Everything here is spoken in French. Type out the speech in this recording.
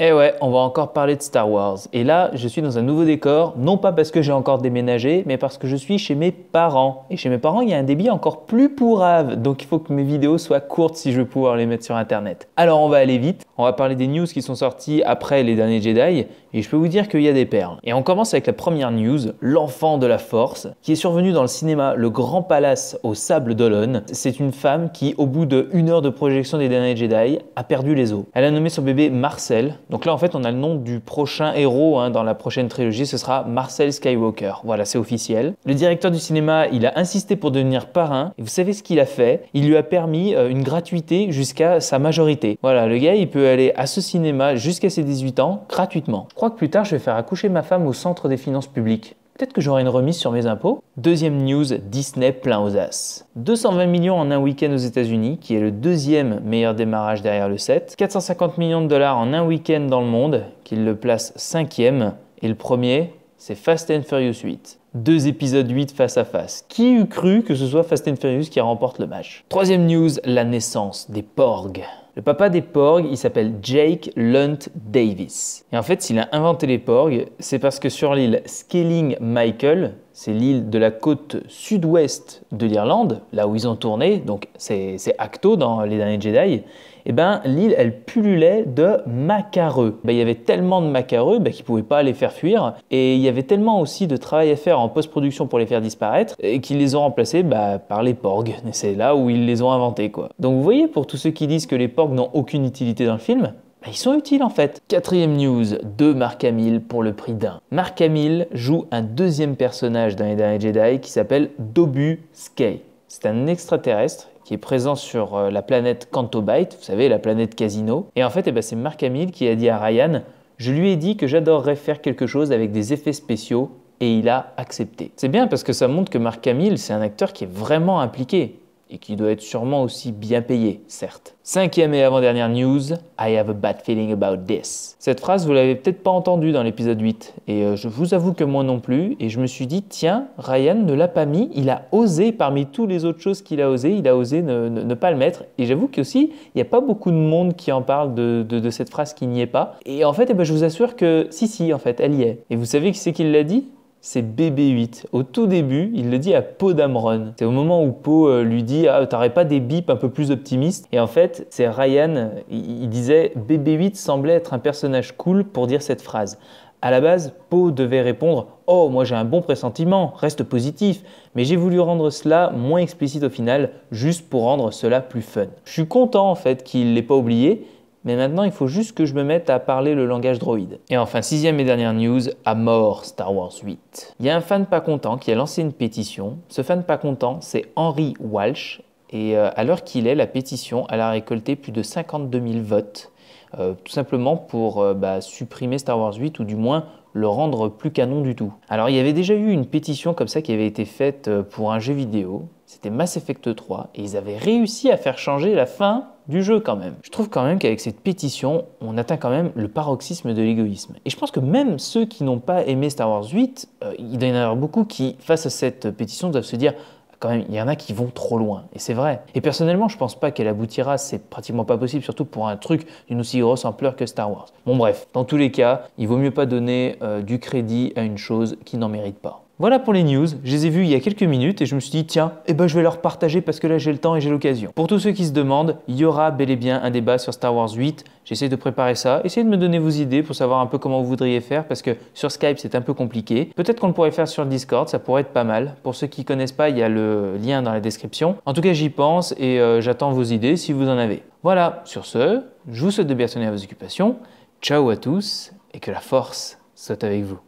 Eh ouais, on va encore parler de Star Wars. Et là, je suis dans un nouveau décor, non pas parce que j'ai encore déménagé, mais parce que je suis chez mes parents. Et chez mes parents, il y a un débit encore plus pourrave, donc il faut que mes vidéos soient courtes si je veux pouvoir les mettre sur Internet. Alors on va aller vite, on va parler des news qui sont sorties après les derniers Jedi, et je peux vous dire qu'il y a des perles. Et on commence avec la première news, l'enfant de la force, qui est survenu dans le cinéma Le Grand Palace au Sable d'Olonne. C'est une femme qui, au bout d'une heure de projection des derniers Jedi, a perdu les os. Elle a nommé son bébé Marcel donc là, en fait, on a le nom du prochain héros hein, dans la prochaine trilogie, ce sera Marcel Skywalker. Voilà, c'est officiel. Le directeur du cinéma, il a insisté pour devenir parrain. Et vous savez ce qu'il a fait Il lui a permis euh, une gratuité jusqu'à sa majorité. Voilà, le gars, il peut aller à ce cinéma jusqu'à ses 18 ans gratuitement. Je crois que plus tard, je vais faire accoucher ma femme au centre des finances publiques. Peut-être que j'aurai une remise sur mes impôts. Deuxième news, Disney plein aux as. 220 millions en un week-end aux États-Unis, qui est le deuxième meilleur démarrage derrière le 7. 450 millions de dollars en un week-end dans le monde, qui le place cinquième. Et le premier, c'est Fast and Furious 8. Deux épisodes 8 face à face. Qui eût cru que ce soit Fast and Furious qui remporte le match Troisième news, la naissance des Porgs. Le papa des porgs, il s'appelle Jake Lunt Davis. Et en fait, s'il a inventé les porgs, c'est parce que sur l'île Scaling Michael, c'est l'île de la côte sud-ouest de l'Irlande, là où ils ont tourné, donc c'est Acto dans Les Derniers Jedi, et eh ben, l'île, elle pullulait de macareux. Ben, il y avait tellement de macareux ben, qu'ils ne pouvaient pas les faire fuir, et il y avait tellement aussi de travail à faire en post-production pour les faire disparaître, et qu'ils les ont remplacés ben, par les porgs. c'est là où ils les ont inventés, quoi. Donc vous voyez, pour tous ceux qui disent que les porgs n'ont aucune utilité dans le film, bah, ils sont utiles en fait. Quatrième news, de Mark Hamill pour le prix d'un. Mark Hamill joue un deuxième personnage dans les derniers Jedi qui s'appelle Dobu Skye. C'est un extraterrestre qui est présent sur euh, la planète Cantobite, vous savez, la planète Casino. Et en fait, eh ben, c'est Mark Hamill qui a dit à Ryan Je lui ai dit que j'adorerais faire quelque chose avec des effets spéciaux et il a accepté. C'est bien parce que ça montre que Mark Hamill, c'est un acteur qui est vraiment impliqué et qui doit être sûrement aussi bien payé, certes. Cinquième et avant-dernière news, I have a bad feeling about this. Cette phrase, vous l'avez peut-être pas entendue dans l'épisode 8, et euh, je vous avoue que moi non plus, et je me suis dit, tiens, Ryan ne l'a pas mis, il a osé, parmi toutes les autres choses qu'il a osé, il a osé ne, pas le mettre, et j'avoue qu'aussi, il n'y a pas beaucoup de monde qui en parle de, cette phrase qui n'y est pas, et en fait, eh ben, je vous assure que si, si, en fait, elle y est. Et vous savez qui c'est qui l'a dit c'est BB8. Au tout début, il le dit à Poe Dameron. C'est au moment où Poe euh, lui dit Ah, t'aurais pas des bips un peu plus optimistes Et en fait, c'est Ryan, il disait BB8 semblait être un personnage cool pour dire cette phrase. À la base, Poe devait répondre Oh, moi j'ai un bon pressentiment, reste positif, mais j'ai voulu rendre cela moins explicite au final, juste pour rendre cela plus fun. Je suis content en fait qu'il l'ait pas oublié, mais maintenant il faut juste que je me mette à parler le langage droïde. Et enfin, sixième et dernière news, à mort Star Wars 8. Il y a un fan pas content qui a lancé une pétition. Ce fan pas content, c'est Henry Walsh, et euh, à l'heure qu'il est, la pétition, a récolté plus de 52 000 votes, euh, tout simplement pour euh, bah, supprimer Star Wars 8 ou du moins le rendre plus canon du tout. Alors il y avait déjà eu une pétition comme ça qui avait été faite pour un jeu vidéo, c'était Mass Effect 3, et ils avaient réussi à faire changer la fin du jeu quand même. Je trouve quand même qu'avec cette pétition, on atteint quand même le paroxysme de l'égoïsme. Et je pense que même ceux qui n'ont pas aimé Star Wars 8, euh, il y en a beaucoup qui, face à cette pétition, doivent se dire quand même, il y en a qui vont trop loin, et c'est vrai. Et personnellement, je pense pas qu'elle aboutira, c'est pratiquement pas possible, surtout pour un truc d'une aussi grosse ampleur que Star Wars. Bon bref, dans tous les cas, il vaut mieux pas donner euh, du crédit à une chose qui n'en mérite pas. Voilà pour les news, je les ai vus il y a quelques minutes et je me suis dit tiens, eh ben je vais leur partager parce que là j'ai le temps et j'ai l'occasion. Pour tous ceux qui se demandent, il y aura bel et bien un débat sur Star Wars 8, j'essaie de préparer ça, essayez de me donner vos idées pour savoir un peu comment vous voudriez faire parce que sur Skype c'est un peu compliqué. Peut-être qu'on le pourrait faire sur Discord, ça pourrait être pas mal. Pour ceux qui ne connaissent pas, il y a le lien dans la description. En tout cas j'y pense et euh, j'attends vos idées si vous en avez. Voilà, sur ce, je vous souhaite de bien sonner à vos occupations, ciao à tous et que la force soit avec vous.